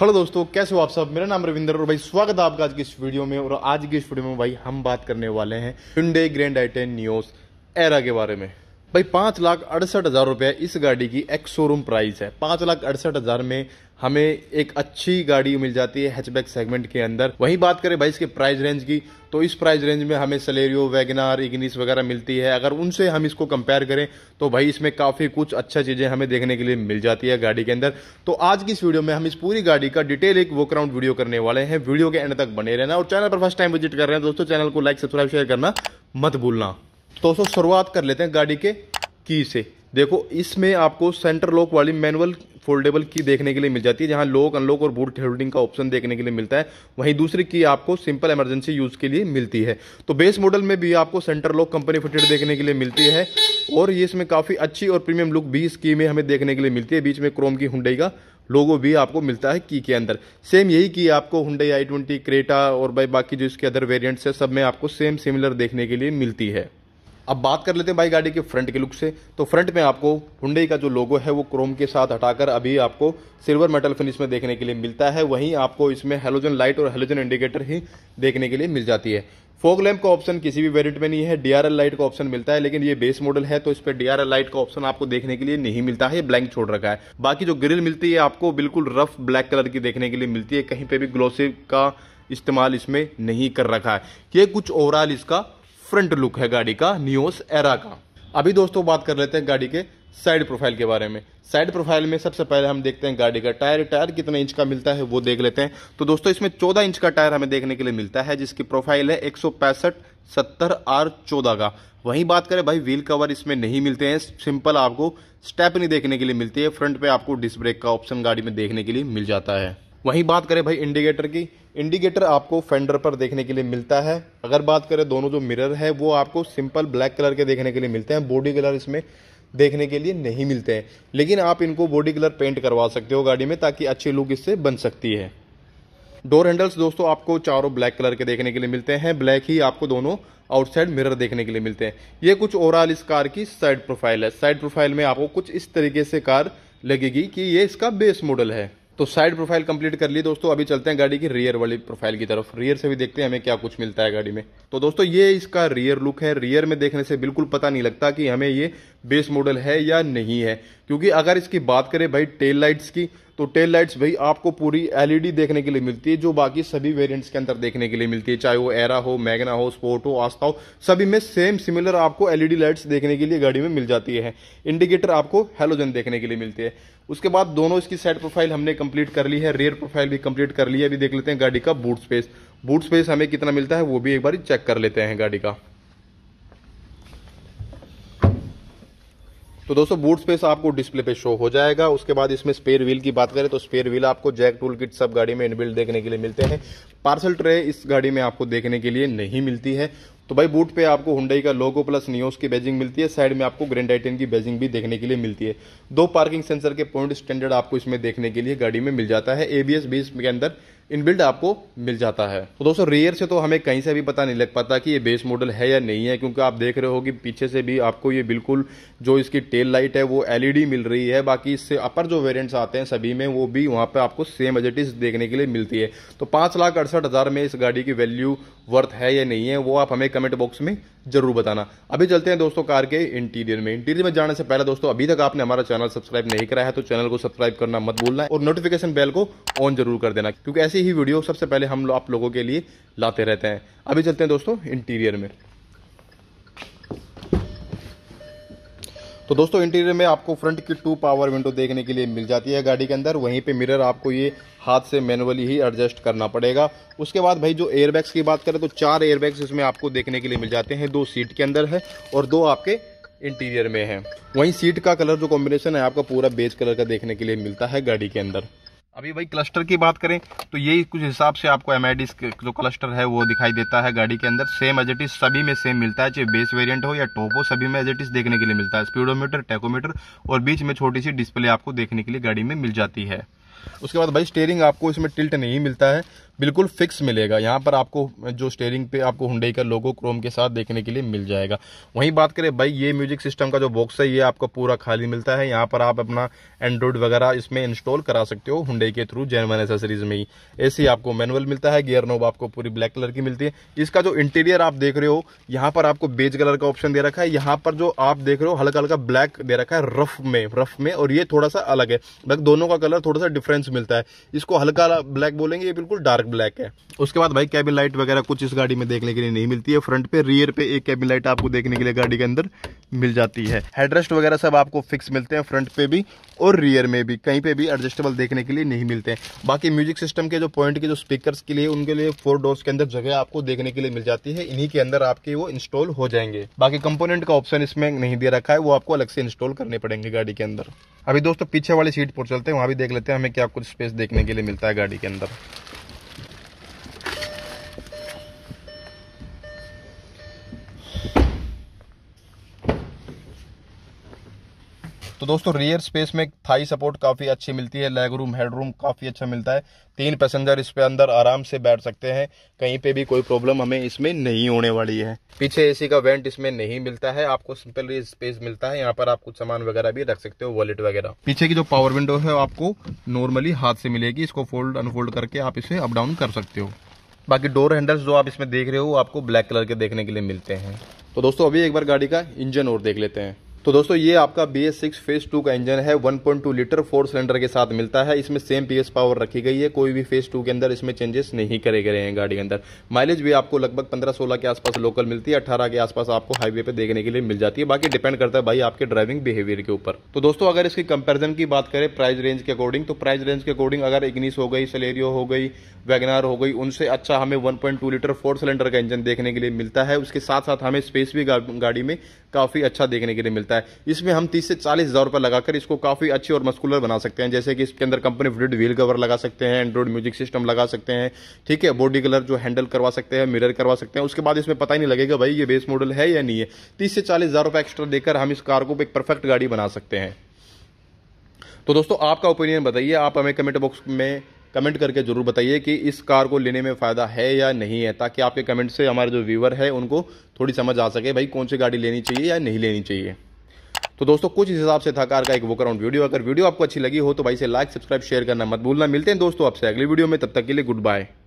hello दोस्तों कैसे हो आप सब मेरा नाम रविंदर और भाई स्वागत है आपका आज की इस वीडियो में और आज की इस वीडियो में भाई हम बात करने वाले हैं Hyundai Grand i ten Nios Era के बारे में भाई पाँच लाख अड़सठ हज़ार रुपये इस गाड़ी की एक्स शोरूम प्राइस है पाँच लाख अड़सठ हज़ार में हमें एक अच्छी गाड़ी मिल जाती है हैचबैक सेगमेंट के अंदर वही बात करें भाई इसके प्राइस रेंज की तो इस प्राइस रेंज में हमें सलेरियो वैगनार इग्निस वगैरह मिलती है अगर उनसे हम इसको कंपेयर करें तो भाई इसमें काफ़ी कुछ अच्छा चीज़ें हमें देखने के लिए मिल जाती है गाड़ी के अंदर तो आज की इस वीडियो में हम इस पूरी गाड़ी का डिटेल एक वॉक वीडियो करने वाले हैं वीडियो के एंड तक बने रहना और चैनल पर फर्स्ट टाइम विजिट कर रहे हैं दोस्तों चैनल को लाइक सब्सक्राइब शेयर करना मत भूलना तो दोस्तों शुरुआत कर लेते हैं गाड़ी के की से देखो इसमें आपको सेंटर लॉक वाली मैनुअल फोल्डेबल की देखने के लिए मिल जाती है जहां लॉक अनलॉक और बूट होल्डिंग का ऑप्शन देखने के लिए मिलता है वहीं दूसरी की आपको सिंपल इमरजेंसी यूज़ के लिए मिलती है तो बेस मॉडल में भी आपको सेंटर लॉक कंपनी फिटेड देखने के लिए मिलती है और ये इसमें काफ़ी अच्छी और प्रीमियम लुक भी इस में हमें देखने के लिए मिलती है बीच में क्रोम की हुडई का लोगो भी आपको मिलता है की के अंदर सेम यही की आपको हुडई आई ट्वेंटी क्रेटा और भाई बाकी जो इसके अदर वेरियंट्स है सब में आपको सेम सिमिलर देखने के लिए मिलती है अब बात कर लेते हैं भाई गाड़ी के फ्रंट के लुक से तो फ्रंट में आपको हुंडई का जो लोगो है वो क्रोम के साथ हटाकर अभी आपको सिल्वर मेटल फिनिश में देखने के लिए मिलता है वहीं आपको इसमें हेलोजन लाइट और हेलोजन इंडिकेटर ही देखने के लिए मिल जाती है फोग लैम्प का ऑप्शन किसी भी वेरिएंट में नहीं है डीआरएल लाइट का ऑप्शन मिलता है लेकिन ये बेस मॉडल है तो इस पर डीआरएल लाइट का ऑप्शन आपको देखने के लिए नहीं मिलता है ब्लैंक छोड़ रखा है बाकी जो ग्रिल मिलती है आपको बिल्कुल रफ ब्लैक कलर की देखने के लिए मिलती है कहीं पर भी ग्लोसिव का इस्तेमाल इसमें नहीं कर रखा है ये कुछ ओवरऑल इसका फ्रंट लुक है गाड़ी का नियोस एरा का अभी दोस्तों बात कर लेते हैं गाड़ी के साइड प्रोफाइल के बारे में साइड प्रोफाइल में सबसे पहले हम देखते हैं गाड़ी का टायर टायर कितने इंच का मिलता है वो देख लेते हैं तो दोस्तों इसमें 14 इंच का टायर हमें देखने के लिए मिलता है जिसकी प्रोफाइल है एक सत्तर आर चौदह का वहीं बात करें भाई व्हील कवर इसमें नहीं मिलते हैं सिंपल आपको स्टेप नहीं देखने के लिए मिलती है फ्रंट पे आपको डिस्क ब्रेक का ऑप्शन गाड़ी में देखने के लिए मिल जाता है वहीं बात करें भाई इंडिकेटर की इंडिकेटर आपको फेंडर पर देखने के लिए मिलता है अगर बात करें दोनों जो मिरर है वो आपको सिंपल ब्लैक कलर के देखने के लिए मिलते हैं बॉडी कलर इसमें देखने के लिए नहीं मिलते हैं लेकिन आप इनको बॉडी कलर पेंट करवा सकते हो गाड़ी में ताकि अच्छी लुक इससे बन सकती है डोर हैंडल्स दोस्तों आपको चारों ब्लैक कलर के देखने के लिए मिलते हैं ब्लैक ही आपको दोनों आउटसाइड मिरर देखने के लिए मिलते हैं ये कुछ ओवरऑल इस कार की साइड प्रोफाइल है साइड प्रोफाइल में आपको कुछ इस तरीके से कार लगेगी कि ये इसका बेस मॉडल है तो साइड प्रोफाइल कंप्लीट कर ली दोस्तों अभी चलते हैं गाड़ी की रियर वाली प्रोफाइल की तरफ रियर से भी देखते हैं हमें क्या कुछ मिलता है गाड़ी में तो दोस्तों ये इसका रियर लुक है रियर में देखने से बिल्कुल पता नहीं लगता कि हमें ये बेस मॉडल है या नहीं है क्योंकि अगर इसकी बात करें भाई टेल लाइट्स की तो टेल लाइट्स भाई आपको पूरी एलईडी e देखने के लिए मिलती है जो बाकी सभी वेरिएंट्स के अंदर देखने के लिए मिलती है चाहे वो एरा हो मैगना हो स्पोर्ट हो आस्था हो सभी में सेम सिमिलर आपको एलईडी लाइट्स e देखने के लिए गाड़ी में मिल जाती है इंडिकेटर आपको हेलोजन देखने के लिए मिलती है उसके बाद दोनों इसकी साइड प्रोफाइल हमने कंप्लीट कर ली है रेयर प्रोफाइल भी कंप्लीट कर ली है अभी देख लेते हैं गाड़ी का बूट स्पेस बूट स्पेस हमें कितना मिलता है वो भी एक बार चेक कर लेते हैं गाड़ी का तो दोस्तों बूट स्पेस आपको डिस्प्ले पे शो हो जाएगा उसके बाद इसमें स्पेयर व्हील की बात करें तो स्पेयर व्हील आपको जैक टूल किट सब गाड़ी में इनबिल्ड देखने के लिए मिलते हैं पार्सल ट्रे इस गाड़ी में आपको देखने के लिए नहीं मिलती है तो भाई बूट पे आपको हुंडई का लोगो प्लस नियोस की बैजिंग मिलती है साइड में आपको ग्रैंड आइटेन की बैजिंग भी देखने के लिए मिलती है दो पार्किंग सेंसर के पॉइंट स्टैंडर्ड आपको इसमें देखने के लिए गाड़ी में मिल जाता है एबीएस बीस के अंदर इनबिल्ड आपको मिल जाता है तो दोस्तों रेयर से तो हमें कहीं से भी पता नहीं लग पाता कि ये बेस मॉडल है या नहीं है क्योंकि आप देख रहे हो कि पीछे से भी आपको ये बिल्कुल जो इसकी टेल लाइट है वो एलईडी मिल रही है बाकी इससे अपर जो वेरियंट्स आते हैं सभी में वो भी वहाँ पर आपको सेम एज इज़ देखने के लिए मिलती है तो पाँच लाख अड़सठ हज़ार में इस गाड़ी की वैल्यू वर्थ है या नहीं है वो आप हमें कमेंट बॉक्स में जरूर बताना अभी चलते हैं दोस्तों कार के इंटीरियर में इंटीरियर में जाने से पहले दोस्तों अभी तक आपने हमारा चैनल सब्सक्राइब नहीं कराया है तो चैनल को सब्सक्राइब करना मत भूलना और नोटिफिकेशन बेल को ऑन जरूर कर देना क्योंकि ऐसी ही वीडियो सबसे पहले हम आप लोगों के लिए लाते रहते हैं अभी चलते हैं दोस्तों इंटीरियर में तो दोस्तों इंटीरियर में आपको फ्रंट की टू पावर विंडो देखने के लिए मिल जाती है गाड़ी के अंदर वहीं पे मिरर आपको ये हाथ से मैनुअली ही एडजस्ट करना पड़ेगा उसके बाद भाई जो एयरबैग्स की बात करें तो चार एयरबैग्स इसमें आपको देखने के लिए मिल जाते हैं दो सीट के अंदर है और दो आपके इंटीरियर में है वहीं सीट का कलर जो कॉम्बिनेशन है आपका पूरा बेज कलर का देखने के लिए मिलता है गाड़ी के अंदर अभी भाई क्लस्टर की बात करें तो यही कुछ हिसाब से आपको एम जो क्लस्टर है वो दिखाई देता है गाड़ी के अंदर सेम एजेटिस सभी में सेम मिलता है चाहे बेस वेरिएंट हो या टॉप हो सभी में एजेटिस देखने के लिए मिलता है स्पीडोमीटर टेकोमीटर और बीच में छोटी सी डिस्प्ले आपको देखने के लिए गाड़ी में मिल जाती है उसके बाद भाई स्टेयरिंग आपको इसमें टिल्ट नहीं मिलता है बिल्कुल फिक्स मिलेगा यहाँ पर आपको जो स्टेयरिंग पे आपको हुंडई का लोगो क्रोम के साथ देखने के लिए मिल जाएगा वहीं बात करें भाई ये म्यूजिक सिस्टम का जो बॉक्स है ये आपको पूरा खाली मिलता है यहाँ पर आप अपना एंड्रॉयड वगैरह इसमें इंस्टॉल करा सकते हो हुडई के थ्रू जैनवन एसेसरीज में ही ए आपको मैनुअल मिलता है गियर नोब आपको पूरी ब्लैक कलर की मिलती है इसका जो इंटीरियर आप देख रहे हो यहाँ पर आपको बेज कलर का ऑप्शन दे रखा है यहाँ पर जो आप देख रहे हो हल्का हल्का ब्लैक दे रखा है रफ में रफ में और ये थोड़ा सा अलग है दोनों का कलर थोड़ा सा डिफरेंस मिलता है इसको हल्का ब्लैक बोलेंगे ये बिल्कुल डार्क डार्क ब्लैक है उसके बाद भाई कैबिन लाइट वगैरह कुछ इस गाड़ी में देखने के लिए नहीं मिलती है फ्रंट पे रियर पे एक कैबिन लाइट आपको देखने के लिए गाड़ी के अंदर मिल जाती है हेडरेस्ट वगैरह सब आपको फिक्स मिलते हैं फ्रंट पे भी और रियर में भी कहीं पे भी एडजस्टेबल देखने के लिए नहीं मिलते हैं बाकी म्यूजिक सिस्टम के जो पॉइंट के जो स्पीकर्स के लिए उनके लिए फोर डोर्स के अंदर जगह आपको देखने के लिए मिल जाती है इन्हीं के अंदर आपके वो इंस्टॉल हो जाएंगे बाकी कंपोनेंट का ऑप्शन इसमें नहीं दे रखा है वो आपको अलग से इंस्टॉल करने पड़ेंगे गाड़ी के अंदर अभी दोस्तों पीछे वाली सीट पर चलते हैं वहाँ भी देख लेते हैं हमें क्या कुछ स्पेस देखने के लिए मिलता है गाड़ी के अंदर तो दोस्तों रियर स्पेस में थाई सपोर्ट काफ़ी अच्छी मिलती है लेग रूम हेड रूम काफ़ी अच्छा मिलता है तीन पैसेंजर इस पे अंदर आराम से बैठ सकते हैं कहीं पे भी कोई प्रॉब्लम हमें इसमें नहीं होने वाली है पीछे एसी का वेंट इसमें नहीं मिलता है आपको सिंपल रियर स्पेस मिलता है यहाँ पर आप कुछ सामान वगैरह भी रख सकते हो वॉलेट वगैरह पीछे की जो पावर विंडो है आपको नॉर्मली हाथ से मिलेगी इसको फोल्ड अनफोल्ड करके आप इसे अप डाउन कर सकते हो बाकी डोर हैंडल्स जो आप इसमें देख रहे हो आपको ब्लैक कलर के देखने के लिए मिलते हैं तो दोस्तों अभी एक बार गाड़ी का इंजन और देख लेते हैं तो दोस्तों ये आपका B S six phase two का इंजन है 1.2 लीटर फोर सिलेंडर के साथ मिलता है इसमें सेम पी एस पावर रखी गई है कोई भी फेज टू के अंदर इसमें चेंजेस नहीं करे गए हैं गाड़ी के अंदर माइलेज भी आपको लगभग 15-16 के आसपास लोकल मिलती है 18 के आसपास आपको हाईवे पे देखने के लिए मिल जाती है बाकी डिपेंड करता है भाई आपके ड्राइविंग बिहेवियर के ऊपर तो दोस्तों अगर इसकी कंपेरिजन की बात करें प्राइस रेंज के अकॉर्डिंग तो प्राइस रेंज के अकॉर्डिंग अगर इग्निस हो गई सलेरियो हो गई वैगनार हो गई उनसे अच्छा हमें वन लीटर फोर सिलेंडर का इंजन देखने के लिए मिलता है उसके साथ साथ हमें स्पेस भी गाड़ी में काफ़ी अच्छा देखने के लिए मिलता है सकता है इसमें हम तीस से चालीस हज़ार रुपये लगाकर इसको काफ़ी अच्छी और मस्कुलर बना सकते हैं जैसे कि इसके अंदर कंपनी फ्रिड व्हील कवर लगा सकते हैं एंड्रॉइड म्यूजिक सिस्टम लगा सकते हैं ठीक है बॉडी कलर जो हैंडल करवा सकते हैं मिरर करवा सकते हैं उसके बाद इसमें पता ही नहीं लगेगा भाई ये बेस मॉडल है या नहीं है तीस से चालीस हज़ार रुपये एक्स्ट्रा देकर हम इस कार को एक परफेक्ट गाड़ी बना सकते हैं तो दोस्तों आपका ओपिनियन बताइए आप हमें कमेंट बॉक्स में कमेंट करके ज़रूर बताइए कि इस कार को लेने में फ़ायदा है या नहीं है ताकि आपके कमेंट से हमारे जो व्यूवर है उनको थोड़ी समझ आ सके भाई कौन सी गाड़ी लेनी चाहिए या नहीं लेनी चाहिए तो दोस्तों कुछ हिसाब से था कार का एक कराउंड वीडियो अगर वीडियो आपको अच्छी लगी हो तो भाई से लाइक सब्सक्राइब शेयर करना मत भूलना मिलते हैं दोस्तों आपसे अगली वीडियो में तब तक के लिए गुड बाय